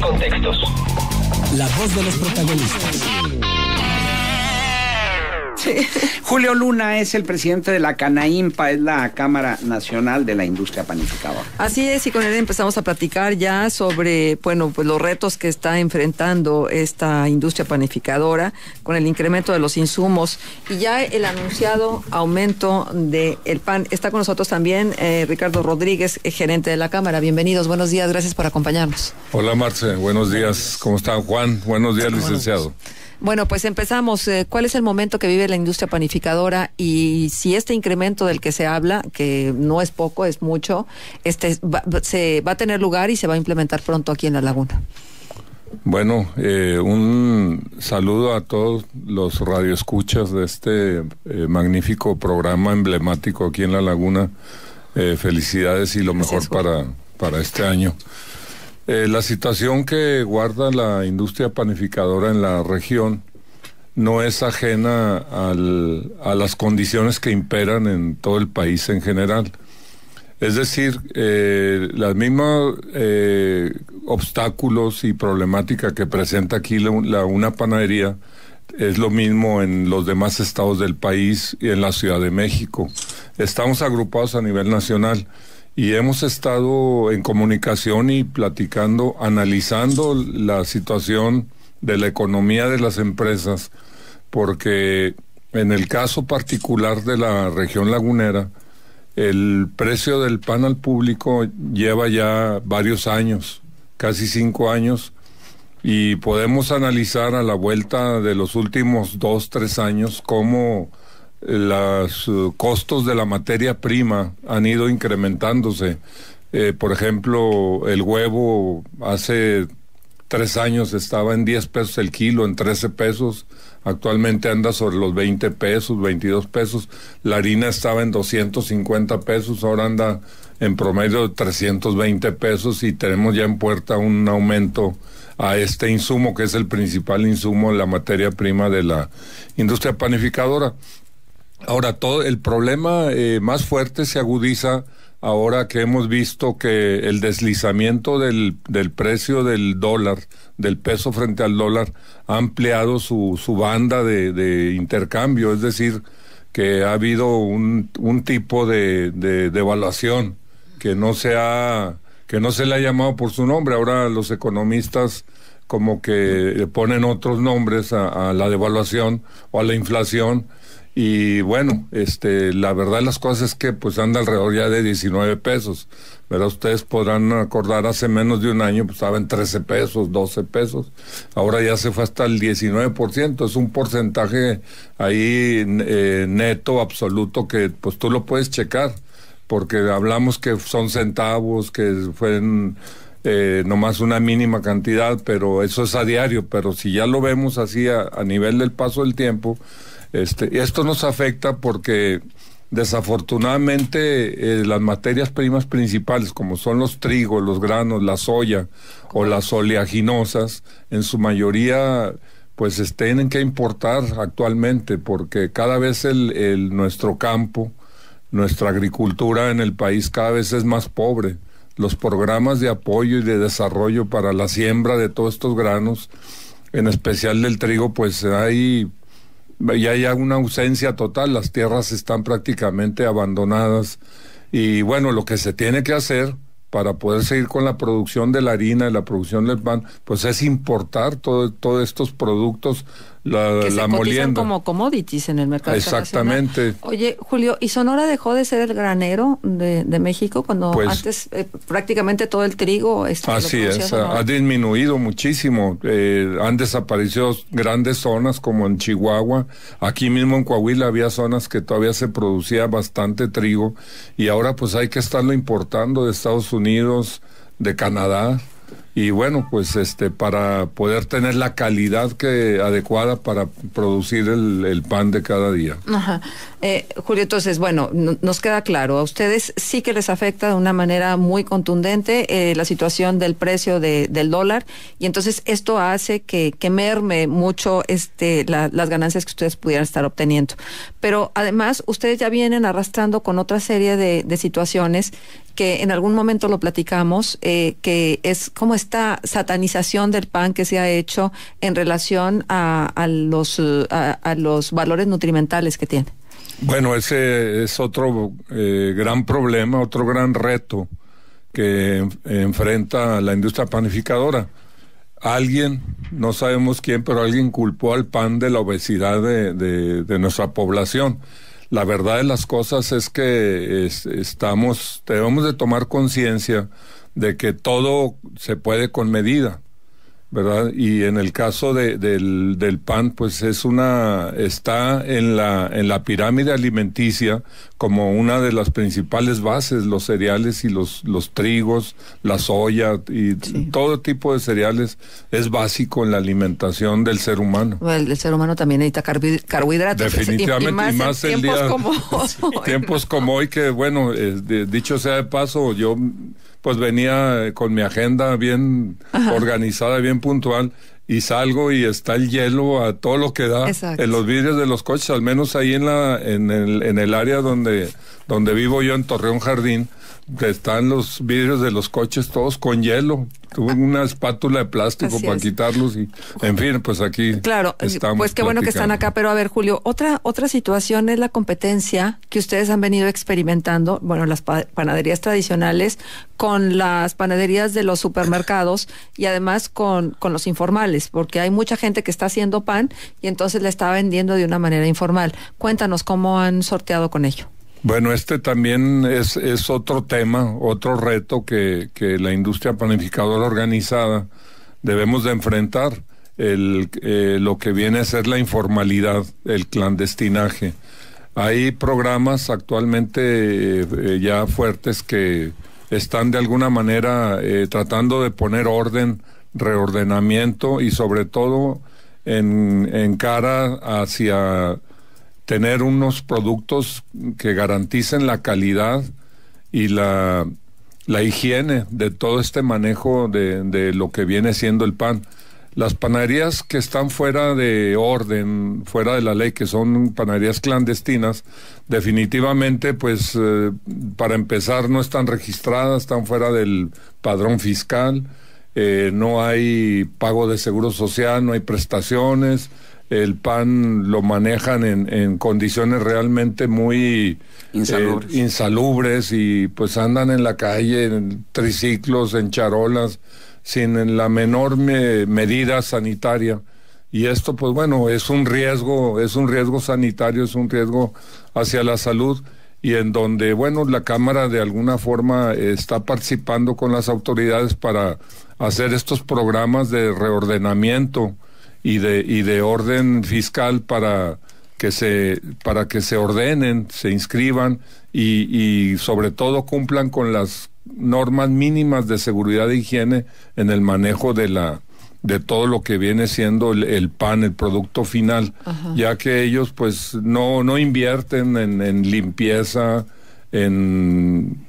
contextos. La voz de los protagonistas. Julio Luna es el presidente de la Canaimpa, es la Cámara Nacional de la Industria Panificadora. Así es, y con él empezamos a platicar ya sobre, bueno, pues los retos que está enfrentando esta industria panificadora con el incremento de los insumos y ya el anunciado aumento del el pan. Está con nosotros también eh, Ricardo Rodríguez, eh, gerente de la Cámara. Bienvenidos, buenos días, gracias por acompañarnos. Hola Marce, buenos días. ¿Cómo están, Juan? Buenos días, licenciado. Bueno, pues empezamos. Eh, ¿Cuál es el momento que vive la industria panificadora y si este incremento del que se habla, que no es poco, es mucho, este se va a tener lugar y se va a implementar pronto aquí en la Laguna? Bueno, eh, un saludo a todos los radioescuchas de este eh, magnífico programa emblemático aquí en la Laguna. felicidades y lo mejor para, para este año. Eh, la situación que guarda la industria panificadora en la región no es ajena a las condiciones que imperan en todo el país en general. Es decir, los eh, las eh, obstáculos y problemáticas que presenta aquí una panadería es lo mismo en los demás estados del país y en la Ciudad de México. Estamos agrupados a nivel nacional y hemos estado en comunicación y platicando, analizando la situación de la economía de las empresas, porque en el caso particular de la región lagunera, el precio del pan al público lleva ya varios años, casi cinco años, y podemos analizar a la vuelta de los últimos dos, tres años cómo los eh, costos de la materia prima han ido incrementándose. Eh, por ejemplo, el huevo hace tres años estaba en 10 pesos el kilo, en 13 pesos. Actualmente anda sobre los 20 pesos, 22 pesos. La harina estaba en 250 pesos, ahora anda en promedio de 320 pesos y tenemos ya en puerta un aumento a este insumo que es el principal insumo, en la materia prima de la industria panificadora. Ahora, todo el problema eh, más fuerte se agudiza ahora que hemos visto que el deslizamiento del, del, precio del dólar, del peso frente al dólar, ha ampliado su, su banda de, intercambio, es decir, que ha habido un, un tipo de, devaluación que no se ha, que no se le ha llamado por su nombre. Ahora los economistas como que ponen otros nombres a la devaluación o a la inflación y bueno, este, la verdad de las cosas es que pues anda alrededor ya de 19 pesos. Pero ustedes podrán acordar, hace menos de un año pues, estaba 13 pesos, 12 pesos. Ahora ya se fue hasta el 19%. Es un porcentaje ahí eh, neto, absoluto, que pues tú lo puedes checar. Porque hablamos que son centavos, que fueron... en eh, nomás una mínima cantidad, pero eso es a diario, pero si ya lo vemos así a, nivel del paso del tiempo, este, esto nos afecta porque desafortunadamente eh, las materias primas principales, como son los trigos, los granos, la soya o las oleaginosas, en su mayoría pues tienen que importar actualmente porque cada vez el, nuestro campo, nuestra agricultura en el país cada vez es más pobre los programas de apoyo y de desarrollo para la siembra de todos estos granos, en especial del trigo, pues hay hay una ausencia total, las tierras están prácticamente abandonadas y bueno, lo que se tiene que hacer para poder seguir con la producción de la harina y la producción del pan, pues es importar todos estos productos la, que se como commodities en el mercado Exactamente. Oye, Julio, ¿y Sonora dejó de ser el granero de, México cuando pues antes eh, prácticamente todo el trigo este, Así es, ha, disminuido muchísimo. Eh, han desaparecido grandes zonas como en Chihuahua. Aquí mismo en Coahuila había zonas que todavía se producía bastante trigo y ahora pues hay que estarlo importando de Estados Unidos, de Canadá y bueno, pues este para poder tener la calidad que adecuada para producir el, el pan de cada día. Ajá. Eh, Julio, entonces, bueno, nos queda claro, a ustedes sí que les afecta de una manera muy contundente eh, la situación del precio de, del dólar y entonces esto hace que, que merme mucho este la, las ganancias que ustedes pudieran estar obteniendo. Pero además, ustedes ya vienen arrastrando con otra serie de, de situaciones que en algún momento lo platicamos, eh, que es como esta satanización del pan que se ha hecho en relación a, los, eh, los valores nutrimentales que tiene. Bueno, ese es otro eh, gran problema, otro gran reto que enfrenta la industria panificadora. Alguien, no sabemos quién, pero alguien culpó al pan de la obesidad de nuestra población la verdad de las cosas es que estamos, debemos de tomar conciencia de que todo se puede con medida ¿verdad? Y en el caso de, del, del, pan, pues es una, está en la, en la pirámide alimenticia como una de las principales bases, los cereales y los, los trigos, la soya y todo tipo de cereales es básico en la alimentación del ser humano. el, ser humano también necesita carbohidratos. Definitivamente, y, más, tiempos como hoy. tiempos como hoy que, bueno, eh, dicho sea de paso, yo pues venía eh, con mi agenda bien organizada, bien puntual, y salgo y está el hielo a todo lo que da en los vidrios de los coches, al menos ahí en la en el, en el área donde donde vivo yo en Torreón Jardín, están los vidrios de los coches todos con hielo. Tuve ah. una espátula de plástico para quitarlos y, en fin, pues aquí. Claro, pues qué bueno que están acá. Pero a ver, Julio, otra otra situación es la competencia que ustedes han venido experimentando, bueno, las panaderías tradicionales con las panaderías de los supermercados y además con, con los informales, porque hay mucha gente que está haciendo pan y entonces le está vendiendo de una manera informal. Cuéntanos cómo han sorteado con ello. Bueno, este también es, otro tema, otro reto que, la industria planificadora organizada debemos de enfrentar, el, eh, lo que viene a ser la informalidad, el clandestinaje. Hay programas actualmente eh, ya fuertes que están de alguna manera eh, tratando de poner orden, reordenamiento y sobre todo en, en cara hacia tener unos productos que garanticen la calidad y la, la higiene de todo este manejo de, de, lo que viene siendo el pan. Las panaderías que están fuera de orden, fuera de la ley, que son panaderías clandestinas, definitivamente, pues, eh, para empezar, no están registradas, están fuera del padrón fiscal, eh, no hay pago de seguro social, no hay prestaciones, el pan lo manejan en, condiciones realmente muy eh, insalubres. y pues andan en la calle en triciclos, en charolas, sin la menor medida sanitaria. Y esto pues bueno, es un riesgo, es un riesgo sanitario, es un riesgo hacia la salud y en donde bueno, la Cámara de alguna forma está participando con las autoridades para hacer estos programas de reordenamiento y de, y de orden fiscal para que se, para que se ordenen, se inscriban y, y sobre todo cumplan con las normas mínimas de seguridad e higiene en el manejo de la, de todo lo que viene siendo el, pan, el producto final, ya que ellos pues no, no invierten en limpieza, en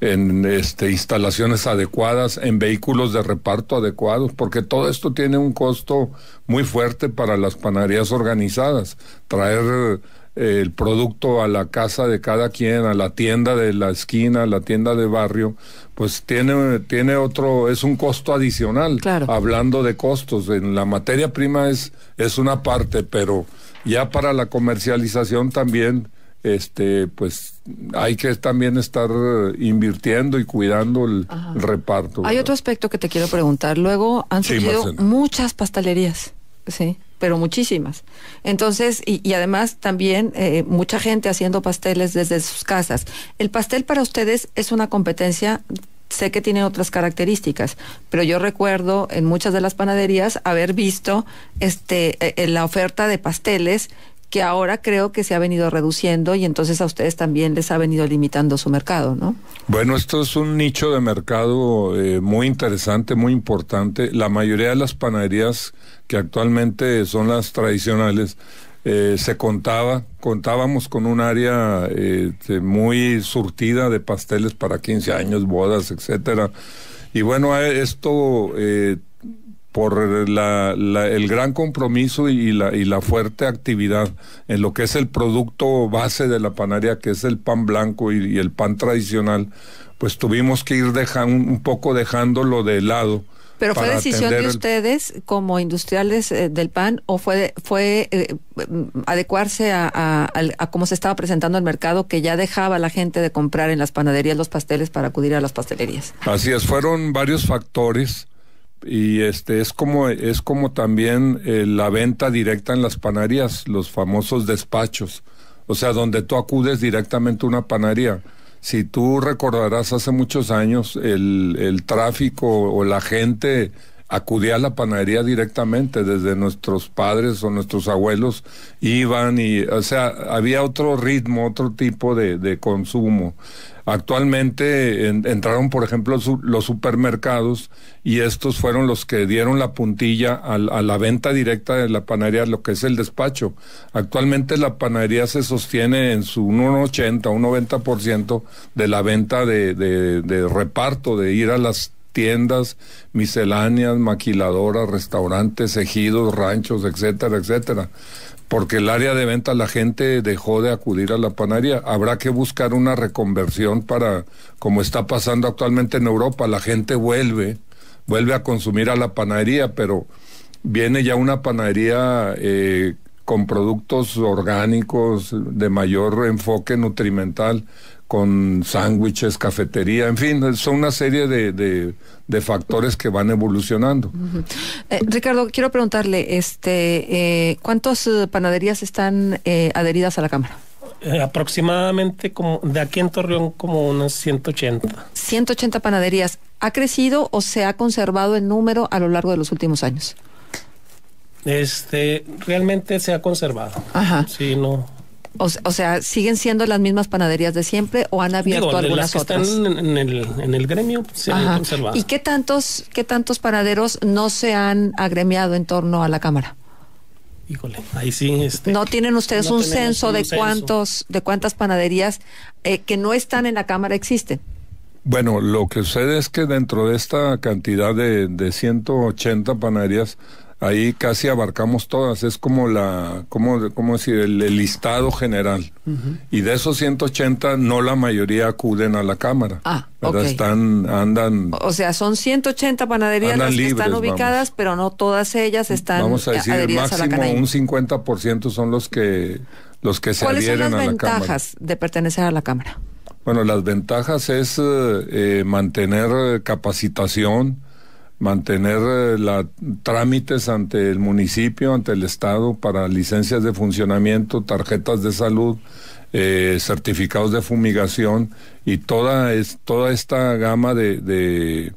en este, instalaciones adecuadas, en vehículos de reparto adecuados, porque todo esto tiene un costo muy fuerte para las panaderías organizadas. Traer eh, el producto a la casa de cada quien, a la tienda de la esquina, a la tienda de barrio, pues tiene, tiene otro, es un costo adicional. Hablando de costos, en la materia prima es, es una parte, pero ya para la comercialización también este, pues hay que también estar eh, invirtiendo y cuidando el, reparto. Hay otro aspecto que te quiero preguntar. Luego han surgido muchas pastelerías, sí, pero muchísimas. Entonces, y, además también eh, mucha gente haciendo pasteles desde sus casas. El pastel para ustedes es una competencia sé que tiene otras características, pero yo recuerdo en muchas de las panaderías haber visto este e, e, la oferta de pasteles que ahora creo que se ha venido reduciendo y entonces a ustedes también les ha venido limitando su mercado, ¿no? Bueno, esto es un nicho de mercado eh, muy interesante, muy importante. La mayoría de las panaderías que actualmente son las tradicionales eh, se contaba, contábamos con un área este, muy surtida de pasteles para 15 años, bodas, etcétera. Y bueno, esto eh, por el gran compromiso y la, fuerte actividad en lo que es el producto base de la panaria que es el pan blanco y, el pan tradicional, pues tuvimos que ir dejando, un poco dejándolo de lado. ¿Pero fue decisión de ustedes como industriales eh, del PAN o fue, fue eh, adecuarse a, cómo se estaba presentando el mercado que ya dejaba la gente de comprar en las panaderías los pasteles para acudir a las pastelerías? Así es, fueron varios factores y este es como es como también eh, la venta directa en las panaderías, los famosos despachos, o sea, donde tú acudes directamente a una panadería. Si tú recordarás hace muchos años el tráfico o la gente acudía a la panadería directamente desde nuestros padres o nuestros abuelos iban y o sea había otro ritmo otro tipo de, de consumo actualmente entraron por ejemplo los supermercados y estos fueron los que dieron la puntilla a, la venta directa de la panadería lo que es el despacho actualmente la panadería se sostiene en su 80 un 90% de la venta de, de reparto de ir a las tiendas misceláneas, maquiladoras, restaurantes, ejidos, ranchos, etcétera, etcétera. Porque el área de venta la gente dejó de acudir a la panadería. Habrá que buscar una reconversión para, como está pasando actualmente en Europa, la gente vuelve, vuelve a consumir a la panadería, pero viene ya una panadería eh, con productos orgánicos de mayor enfoque nutrimental con sándwiches, cafetería, en fin, son una serie de, factores que van evolucionando. Eh, Ricardo, quiero preguntarle, este, eh, ¿cuántas eh, panaderías están eh, adheridas a la Cámara? aproximadamente como de aquí en Torreón como unas 180. 180 panaderías. ¿Ha crecido o se ha conservado el número a lo largo de los últimos años? Este, realmente se ha conservado. Ajá. Sí, no. O, sea, ¿siguen siendo las mismas panaderías de siempre o han abierto algunas las que otras? Están en, el, gremio se han conservado. ¿Y qué tantos, qué tantos panaderos no se han agremiado en torno a la Cámara? Híjole, ahí sí. Este, no tienen ustedes un censo de cuántos, de cuántas panaderías eh, que no están en la Cámara existen. Bueno, lo que sucede es que dentro de esta cantidad de, de 180 panaderías ahí casi abarcamos todas, es como la, el, listado general. Y de esos 180, no la mayoría acuden a la Cámara. Ah, Están, andan... O sea, son 180 panaderías que están ubicadas, pero no todas ellas están Vamos a decir, el máximo un 50% son los que, los que se adhieren a la Cámara. ¿Cuáles son las ventajas de pertenecer a la Cámara? Bueno, las ventajas es eh, eh, mantener eh, capacitación, mantener eh, trámites ante el municipio, ante el Estado, para licencias de funcionamiento, tarjetas de salud, eh, certificados de fumigación y toda, toda esta gama de,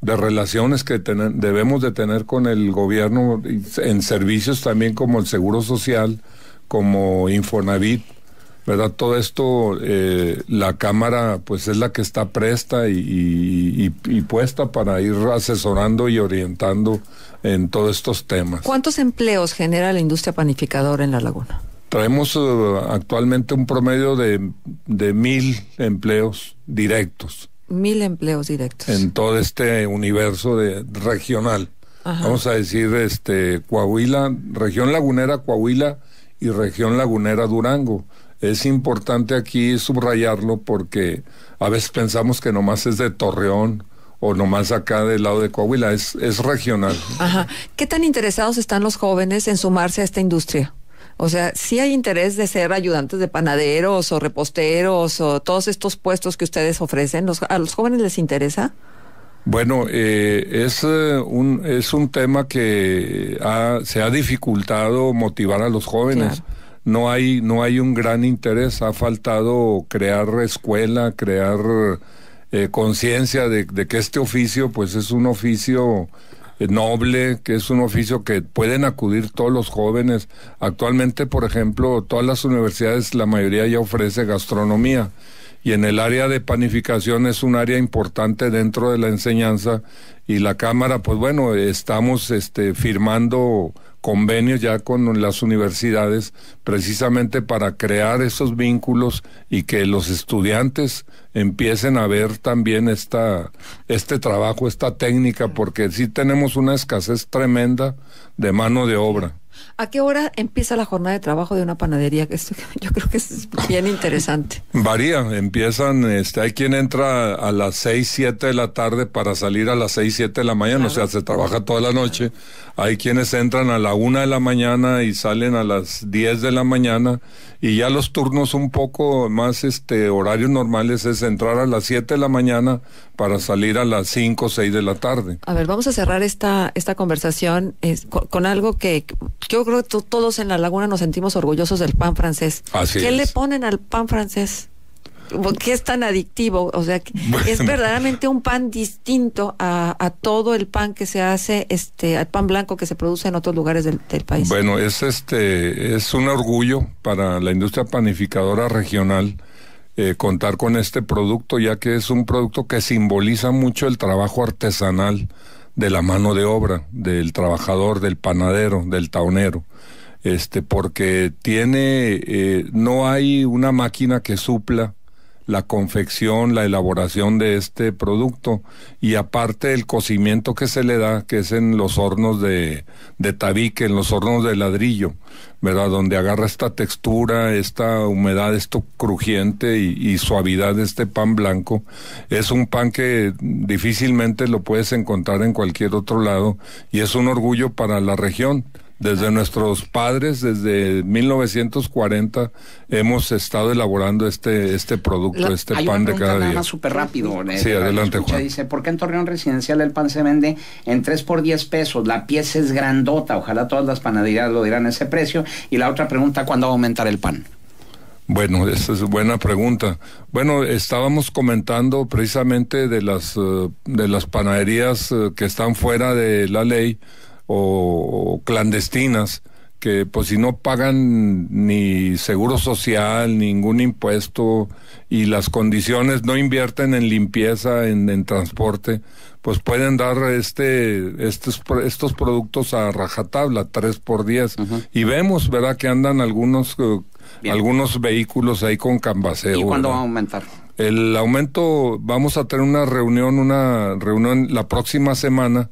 relaciones que debemos de tener con el gobierno en servicios también como el Seguro Social, como Infonavit, ¿verdad? Todo esto, eh, la Cámara, pues es la que está presta y, puesta para ir asesorando y orientando en todos estos temas. ¿Cuántos empleos genera la industria panificadora en La Laguna? Traemos eh, actualmente un promedio de, mil empleos directos. Mil empleos directos. En todo este universo de, regional. Vamos a decir, este, Coahuila, región lagunera Coahuila y región lagunera Durango es importante aquí subrayarlo porque a veces pensamos que nomás es de Torreón o nomás acá del lado de Coahuila, es, regional. Ajá. ¿Qué tan interesados están los jóvenes en sumarse a esta industria? O sea, si hay interés de ser ayudantes de panaderos o reposteros o todos estos puestos que ustedes ofrecen. ¿A los jóvenes les interesa? Bueno, eh, es, eh, un, es un tema que se ha dificultado motivar a los jóvenes no hay, no hay un gran interés, ha faltado crear escuela, crear eh, conciencia de, de, que este oficio pues es un oficio eh, noble, que es un oficio que pueden acudir todos los jóvenes. Actualmente, por ejemplo, todas las universidades, la mayoría ya ofrece gastronomía y en el área de panificación es un área importante dentro de la enseñanza y la Cámara, pues bueno, estamos este, firmando convenios ya con las universidades precisamente para crear esos vínculos y que los estudiantes empiecen a ver también esta, este trabajo, esta técnica, porque sí tenemos una escasez tremenda de mano de obra. ¿A qué hora empieza la jornada de trabajo de una panadería? Esto, yo creo que es bien interesante. Varía, empiezan, este, hay quien entra a las 6, 7 de la tarde para salir a las 6, 7 de la mañana, o sea, se trabaja toda la noche. Hay quienes entran a la 1 de la mañana y salen a las 10 de la mañana y ya los turnos un poco más este horarios normales es entrar a las 7 de la mañana para salir a las 5, 6 de la tarde. A ver, vamos a cerrar esta esta conversación es, con, algo que, que creo que todos en la laguna nos sentimos orgullosos del pan francés. ¿Qué le ponen al pan francés? ¿Por qué es tan adictivo? O sea, es verdaderamente un pan distinto a, todo el pan que se hace, este, al pan blanco que se produce en otros lugares del, del, país. Bueno, es este, es un orgullo para la industria panificadora regional eh, contar con este producto, ya que es un producto que simboliza mucho el trabajo artesanal de la mano de obra, del trabajador, del panadero, del taonero. Este, porque tiene, eh, no hay una máquina que supla la confección, la elaboración de este producto y aparte el cocimiento que se le da, que es en los hornos de, tabique, en los hornos de ladrillo, ¿verdad? Donde agarra esta textura, esta humedad, esto crujiente y, y suavidad de este pan blanco. Es un pan que difícilmente lo puedes encontrar en cualquier otro lado y es un orgullo para la región desde nuestros padres, desde 1940, hemos estado elaborando este, este producto, este pan de cada nada día. súper rápido. Sí, eh, adelante, escucha, Juan. Dice, ¿por qué en Torreón Residencial el pan se vende en 3 por 10 pesos? La pieza es grandota, ojalá todas las panaderías lo dirán ese precio. Y la otra pregunta, ¿cuándo va a aumentar el pan? Bueno, esa es buena pregunta. Bueno, estábamos comentando precisamente de las, eh, de las panaderías eh, que están fuera de la ley, o clandestinas que pues si no pagan ni seguro social, ningún impuesto y las condiciones no invierten en limpieza, en, transporte, pues pueden dar este, estos, estos productos a rajatabla, 3 por 10 Y vemos, ¿verdad? Que andan algunos, eh, algunos vehículos ahí con cambaseo. ¿Y cuándo va a aumentar? El aumento, vamos a tener una reunión, una reunión la próxima semana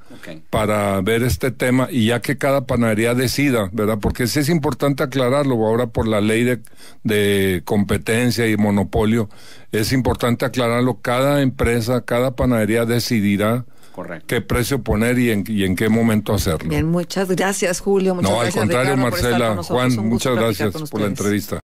para ver este tema y ya que cada panadería decida, ¿verdad? Porque sí es importante aclararlo, ahora por la ley de, de competencia y monopolio, es importante aclararlo, cada empresa, cada panadería decidirá qué precio poner y en, qué momento hacerlo. Bien, muchas gracias Julio, no, al contrario Marcela, Juan, muchas gracias por la entrevista.